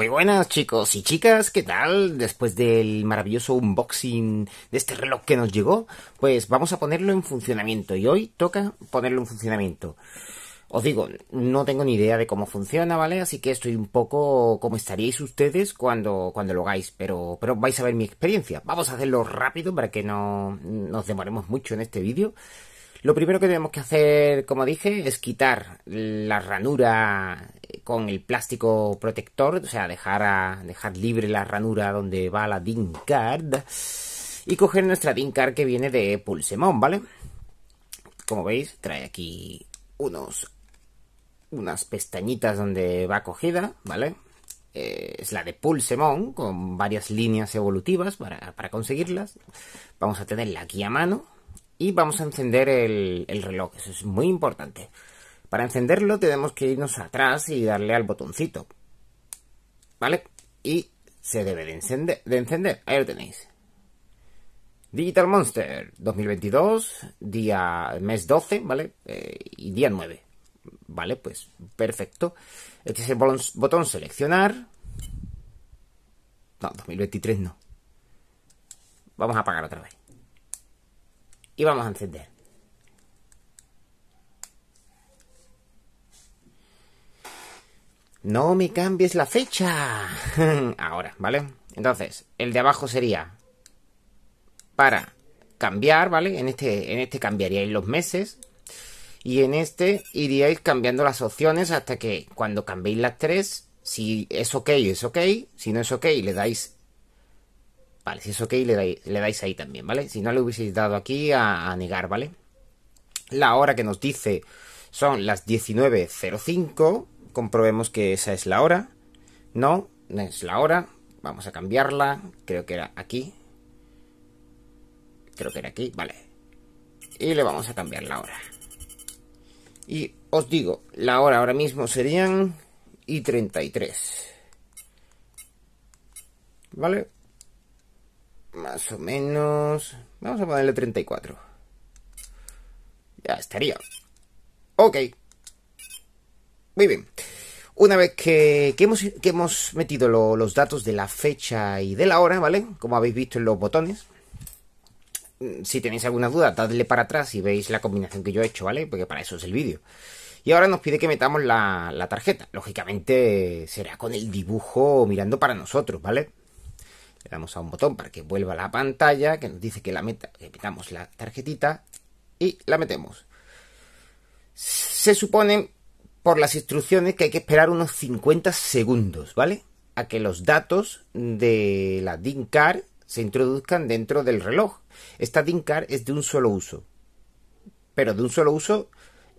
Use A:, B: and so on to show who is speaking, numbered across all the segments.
A: Muy buenas chicos y chicas, ¿qué tal? Después del maravilloso unboxing de este reloj que nos llegó, pues vamos a ponerlo en funcionamiento y hoy toca ponerlo en funcionamiento. Os digo, no tengo ni idea de cómo funciona, ¿vale? Así que estoy un poco como estaríais ustedes cuando, cuando lo hagáis, pero, pero vais a ver mi experiencia. Vamos a hacerlo rápido para que no nos demoremos mucho en este vídeo. Lo primero que tenemos que hacer, como dije, es quitar la ranura con el plástico protector, o sea, dejar, a, dejar libre la ranura donde va la DIN card y coger nuestra DIN card que viene de Pulsemon, ¿vale? Como veis, trae aquí unos unas pestañitas donde va cogida, ¿vale? Eh, es la de Pulsemon, con varias líneas evolutivas para, conseguirlas. Vamos a tenerla aquí a mano y vamos a encender el, el reloj, eso es muy importante. Para encenderlo tenemos que irnos atrás y darle al botoncito. ¿Vale? Y se debe de encender. De encender. Ahí lo tenéis. Digital Monster 2022, día mes 12, ¿vale? Eh, y día 9. Vale, pues perfecto. Este es el botón seleccionar. No, 2023 no. Vamos a apagar otra vez. Y vamos a encender. No me cambies la fecha. Ahora, ¿vale? Entonces, el de abajo sería para cambiar, ¿vale? En este, en este cambiaríais los meses. Y en este iríais cambiando las opciones hasta que cuando cambiéis las tres, si es ok, es ok. Si no es ok, le dais... Vale, si es ok, le dais, le dais ahí también, ¿vale? Si no, le hubieseis dado aquí a, a negar, ¿vale? La hora que nos dice son las 19.05 comprobemos que esa es la hora. No, no es la hora. Vamos a cambiarla. Creo que era aquí. Creo que era aquí, vale. Y le vamos a cambiar la hora. Y os digo, la hora ahora mismo serían y 33. ¿Vale? Más o menos... Vamos a ponerle 34. Ya estaría. Ok. Muy bien. Una vez que, hemos, metido los datos de la fecha y de la hora, ¿vale? Como habéis visto en los botones. Mm, si tenéis alguna duda, dadle para atrás y veis la combinación que yo he hecho, ¿vale? Porque para eso es el vídeo. Y ahora nos pide que metamos la, tarjeta. Lógicamente será con el dibujo mirando para nosotros, ¿vale? Le damos a un botón para que vuelva la pantalla, que nos dice que la meta, que metamos la tarjetita y la metemos. Se supone por las instrucciones que hay que esperar unos 50 segundos, ¿vale? A que los datos de la DIN se introduzcan dentro del reloj. Esta DIN es de un solo uso, pero de un solo uso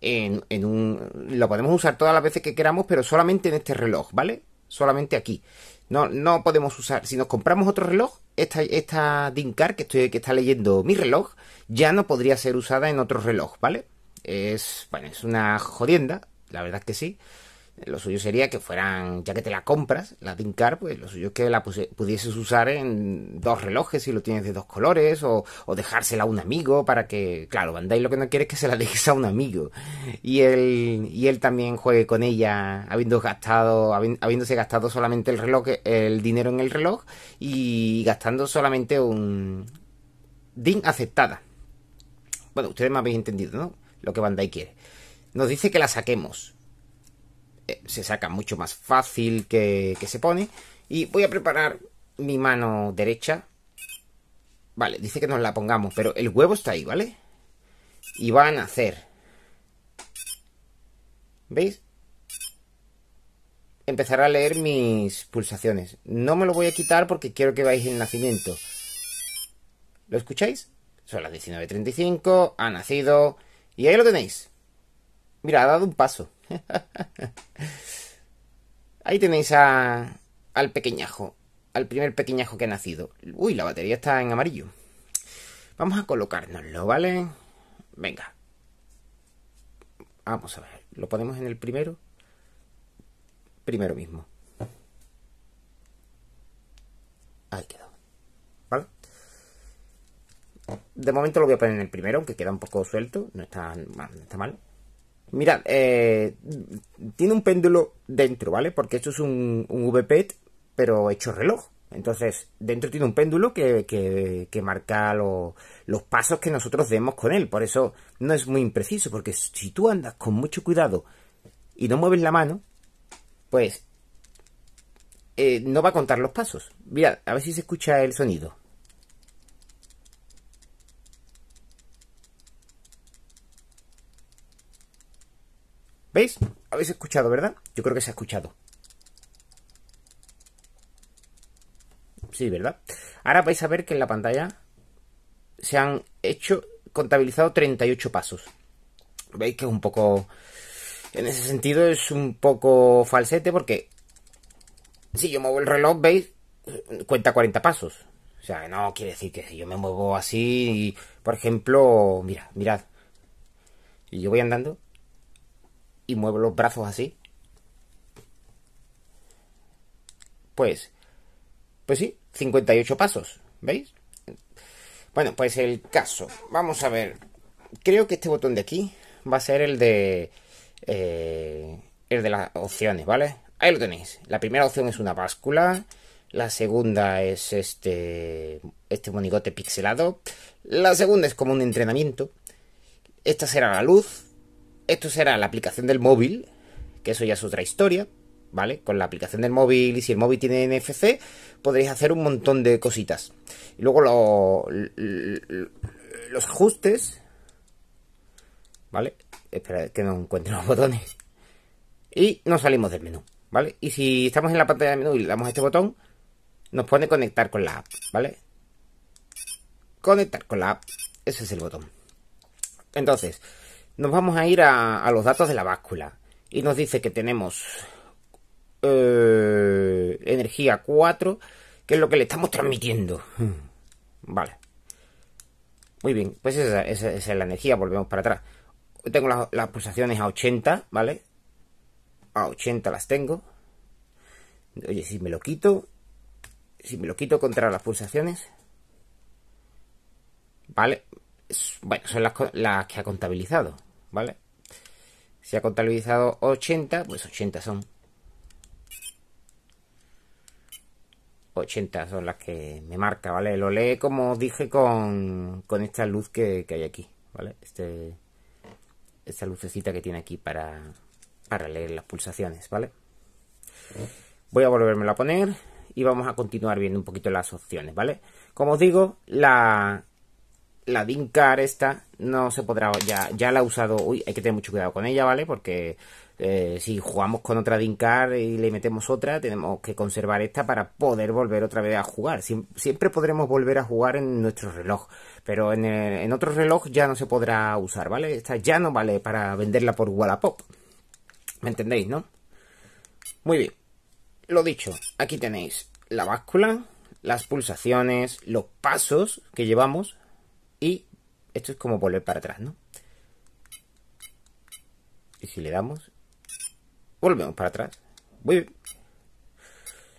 A: en, un... Lo podemos usar todas las veces que queramos, pero solamente en este reloj, ¿vale? Solamente aquí. No, no podemos usar. Si nos compramos otro reloj, esta, esta DIN que, estoy, que está leyendo mi reloj, ya no podría ser usada en otro reloj, ¿vale? Es, bueno, es una jodienda, la verdad es que sí. Lo suyo sería que fueran, ya que te la compras, la Car, pues lo suyo es que la pudieses usar en dos relojes si lo tienes de dos colores, o, dejársela a un amigo para que, claro, Bandai lo que no quiere es que se la dejes a un amigo. Y él, y él también juegue con ella, habiendo gastado, habiéndose gastado solamente el reloj, el dinero en el reloj, y gastando solamente un DIN aceptada. Bueno, ustedes me habéis entendido, ¿no? Lo que Bandai quiere. Nos dice que la saquemos. Eh, se saca mucho más fácil que, que se pone. Y voy a preparar mi mano derecha. Vale, dice que nos la pongamos, pero el huevo está ahí, ¿vale? Y va a nacer. ¿Veis? Empezará a leer mis pulsaciones. No me lo voy a quitar porque quiero que veáis el nacimiento. ¿Lo escucháis? Son las 19.35, ha nacido... Y ahí lo tenéis. Mira, ha dado un paso. Ahí tenéis al pequeñajo, al primer pequeñajo que ha nacido. Uy, la batería está en amarillo. Vamos a colocárnoslo, ¿vale? Venga. Vamos a ver, lo ponemos en el primero. Primero mismo. Ahí quedó. ¿Vale? De momento lo voy a poner en el primero, aunque queda un poco suelto. No está, no está mal. Mirad, eh, tiene un péndulo dentro, ¿vale? Porque esto es un, un VPET, pero hecho reloj. Entonces, dentro tiene un péndulo que, que, marca los pasos que nosotros demos con él. Por eso no es muy impreciso, porque si tú andas con mucho cuidado y no mueves la mano, pues eh, no va a contar los pasos. Mirad, a ver si se escucha el sonido. ¿Veis? Habéis escuchado, ¿verdad? Yo creo que se ha escuchado. Sí, ¿verdad? Ahora vais a ver que en la pantalla se han hecho, contabilizado 38 pasos. Veis que es un poco... En ese sentido es un poco falsete porque... Si yo muevo el reloj, ¿veis? Cuenta 40 pasos. O sea, no quiere decir que si yo me muevo así, por ejemplo, mira, mirad. Y yo voy andando, y muevo los brazos así. Pues, pues sí, 58 pasos, ¿veis? Bueno, pues el caso, vamos a ver, creo que este botón de aquí va a ser el de, eh, el de las opciones, ¿vale? Ahí lo tenéis, la primera opción es una báscula, la segunda es este, este monigote pixelado, la segunda es como un entrenamiento, esta será la luz, esto será la aplicación del móvil, que eso ya es otra historia, ¿vale? Con la aplicación del móvil y si el móvil tiene NFC, podréis hacer un montón de cositas. Y luego los ajustes, ¿vale? Espera que no encuentre los botones. Y nos salimos del menú, ¿vale? Y si estamos en la pantalla de menú y le damos a este botón, nos pone conectar con la app, ¿vale? Conectar con la app, ese es el botón. Entonces, nos vamos a ir a, los datos de la báscula. Y nos dice que tenemos eh, energía 4, que es lo que le estamos transmitiendo. Hmm. Vale. Muy bien, pues esa, es la energía, volvemos para atrás. Tengo las, pulsaciones a 80, ¿vale? A 80 las tengo. Oye, si me lo quito, si me lo quito contra las pulsaciones, ¿vale? Bueno, son las que ha contabilizado. ¿vale? se ha contabilizado 80, pues 80 son. 80 son las que me marca, ¿vale? Lo lee como dije con, esta luz que, hay aquí, ¿vale? Este, esta lucecita que tiene aquí para, para leer las pulsaciones, ¿vale? Voy a volvérmelo a poner y vamos a continuar viendo un poquito las opciones, ¿vale? Como os digo, la, la Dincar esta no se podrá, ya, ya la ha usado, uy, hay que tener mucho cuidado con ella, ¿vale? Porque eh, si jugamos con otra Dincar y le metemos otra, tenemos que conservar esta para poder volver otra vez a jugar. siempre podremos volver a jugar en nuestro reloj, pero en, eh, en otro reloj ya no se podrá usar, ¿vale? Esta ya no vale para venderla por Wallapop. ¿Me entendéis, no? Muy bien. Lo dicho, aquí tenéis la báscula, las pulsaciones, los pasos que llevamos, y esto es como volver para atrás, ¿no? Y si le damos, volvemos para atrás.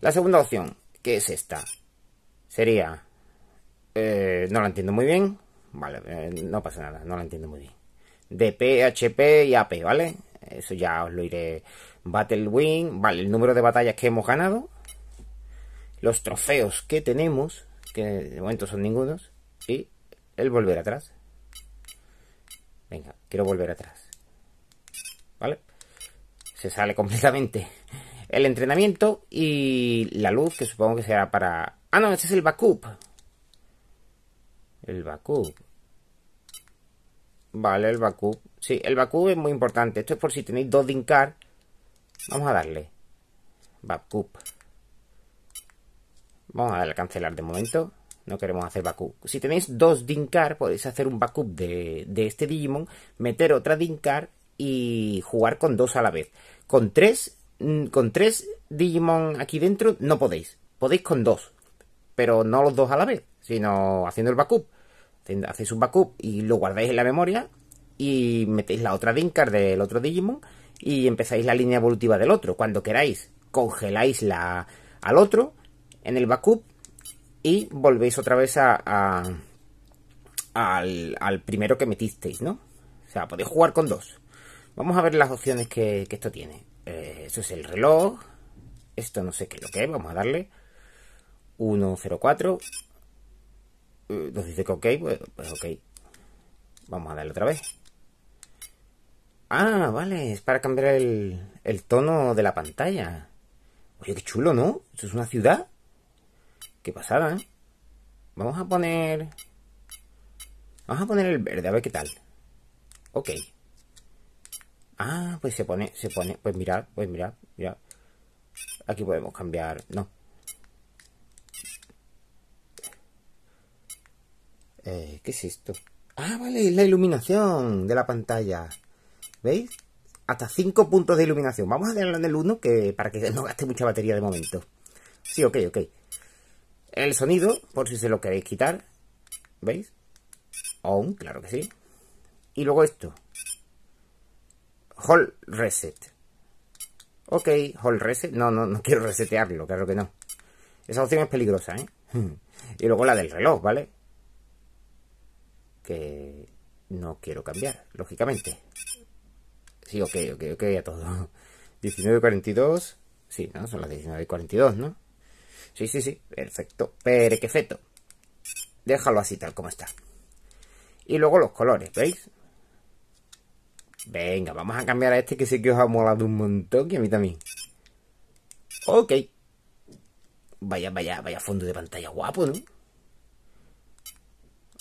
A: La segunda opción, que es esta, sería... Eh, no la entiendo muy bien. Vale, eh, no pasa nada, no la entiendo muy bien. DP, HP y AP, ¿vale? Eso ya os lo iré. Battle Win, vale, el número de batallas que hemos ganado. Los trofeos que tenemos, que de momento son ningunos. Y el volver atrás. Venga, quiero volver atrás. ¿Vale? Se sale completamente el entrenamiento y la luz, que supongo que será para... Ah, no, este es el backup. El backup. Vale, el backup. Sí, el backup es muy importante. Esto es por si tenéis dos Dincar. Vamos a darle. Backup. Vamos a darle a cancelar de momento no queremos hacer backup. Si tenéis dos Dinkar, podéis hacer un backup de, este Digimon, meter otra Dinkar y jugar con dos a la vez. Con tres, mm, con tres Digimon aquí dentro no podéis, podéis con dos, pero no los dos a la vez, sino haciendo el backup. Hacéis un backup y lo guardáis en la memoria y metéis la otra Dinkar del otro Digimon y empezáis la línea evolutiva del otro. Cuando queráis, congeláis la, al otro en el backup y volvéis otra vez a, al, primero que metisteis, ¿no? O sea, podéis jugar con dos. Vamos a ver las opciones que, esto tiene. Eh, eso es el reloj. Esto no sé qué es lo que es. Vamos a darle. 104. Entonces eh, nos dice que ok. Pues, pues, ok. Vamos a darle otra vez. Ah, vale. Es para cambiar el, el tono de la pantalla. Oye, qué chulo, ¿no? Eso es una ciudad. Qué pasada, ¿eh? Vamos a poner... Vamos a poner el verde, a ver qué tal. Ok. Ah, pues se pone, se pone... Pues mirad, pues mirad, mirad. Aquí podemos cambiar... No. Eh, ¿Qué es esto? Ah, vale, es la iluminación de la pantalla. ¿Veis? Hasta cinco puntos de iluminación. Vamos a darle en el 1 que, para que no gaste mucha batería de momento. Sí, ok, ok el sonido, por si se lo queréis quitar. ¿Veis? Aún, claro que sí. Y luego esto. Hall reset. Ok, hall reset. No, no, no quiero resetearlo, claro que no. Esa opción es peligrosa, ¿eh? y luego la del reloj, ¿vale? Que no quiero cambiar, lógicamente. Sí, ok, ok, ok, a todo. 19.42. Sí, ¿no? Son las 19.42, ¿no? Sí, sí, sí, perfecto, feto. Déjalo así tal como está. Y luego los colores, ¿veis? Venga, vamos a cambiar a este que sé que os ha molado un montón y a mí también. Ok. Vaya, vaya, vaya fondo de pantalla guapo, ¿no?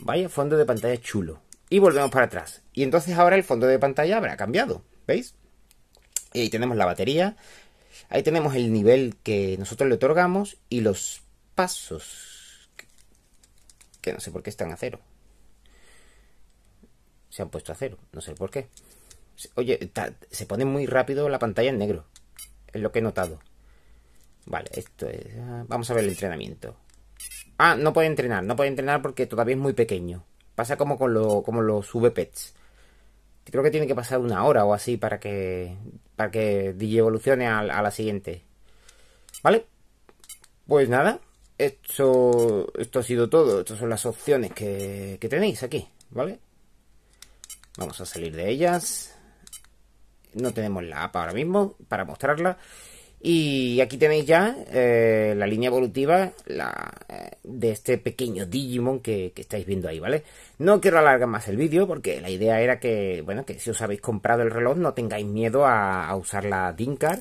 A: Vaya fondo de pantalla chulo. Y volvemos para atrás. Y entonces ahora el fondo de pantalla habrá cambiado, ¿veis? Y ahí tenemos la batería, Ahí tenemos el nivel que nosotros le otorgamos y los pasos. Que no sé por qué están a cero. Se han puesto a cero, no sé por qué. Oye, se pone muy rápido la pantalla en negro. Es lo que he notado. Vale, esto es... Ah, vamos a ver el entrenamiento. Ah, no puede entrenar, no puede entrenar porque todavía es muy pequeño. Pasa como con lo, como los VPets. Creo que tiene que pasar una hora o así para que, para que evolucione a, la siguiente. ¿Vale? Pues nada, esto, esto ha sido todo. Estas son las opciones que, que tenéis aquí, ¿vale? Vamos a salir de ellas. No tenemos la app ahora mismo para mostrarla. Y aquí tenéis ya eh, la línea evolutiva eh, de este pequeño Digimon que, estáis viendo ahí, ¿vale? No quiero alargar más el vídeo porque la idea era que, bueno, que si os habéis comprado el reloj no tengáis miedo a, usar la Dinkar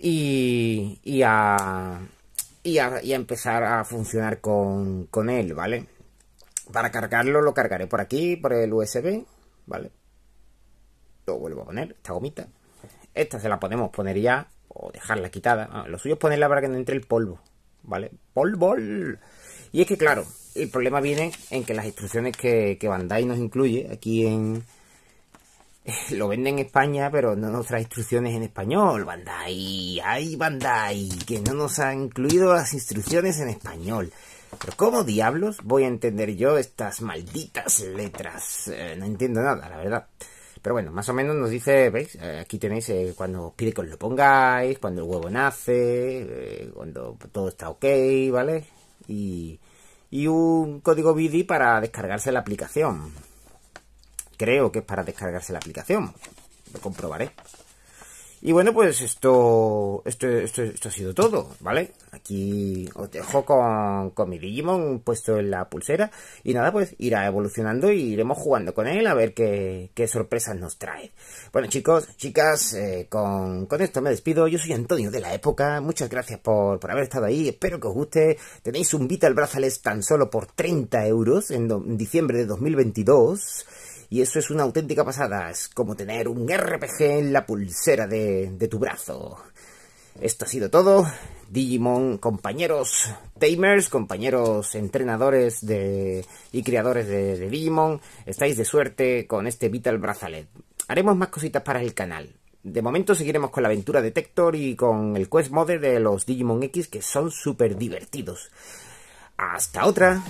A: y, a, empezar a funcionar con, con él, ¿vale? Para cargarlo lo cargaré por aquí, por el USB, ¿vale? Lo vuelvo a poner, esta gomita. Esta se la podemos poner ya o dejarla quitada. Ah, lo suyo es ponerla para que no entre el polvo, ¿vale? ¡Polvo! Y es que, claro, el problema viene en que las instrucciones que, que Bandai nos incluye aquí en... Eh, lo venden en España, pero no nos trae instrucciones en español, Bandai. ¡Ay, Bandai! Que no nos ha incluido las instrucciones en español. Pero ¿cómo diablos voy a entender yo estas malditas letras? Eh, no entiendo nada, la verdad. Pero bueno, más o menos nos dice, ¿veis? Eh, aquí tenéis eh, cuando os pide que os lo pongáis, cuando el huevo nace, eh, cuando todo está ok, ¿vale? Y, y un código BD para descargarse la aplicación. Creo que es para descargarse la aplicación. Lo comprobaré. Y bueno, pues esto, esto, esto, ha sido todo, ¿vale? Aquí os dejo con, con, mi Digimon puesto en la pulsera. Y nada, pues irá evolucionando y iremos jugando con él a ver qué, qué sorpresas nos trae. Bueno, chicos, chicas, eh, con, esto me despido. Yo soy Antonio de la época. Muchas gracias por, haber estado ahí. Espero que os guste. Tenéis un Vital Brazales tan solo por 30 euros en, en diciembre de 2022. Y eso es una auténtica pasada, es como tener un RPG en la pulsera de, tu brazo. Esto ha sido todo. Digimon, compañeros tamers, compañeros entrenadores de, y creadores de, Digimon, estáis de suerte con este Vital Brazalet. Haremos más cositas para el canal. De momento seguiremos con la aventura Detector y con el Quest Mode de los Digimon X que son súper divertidos. ¡Hasta otra!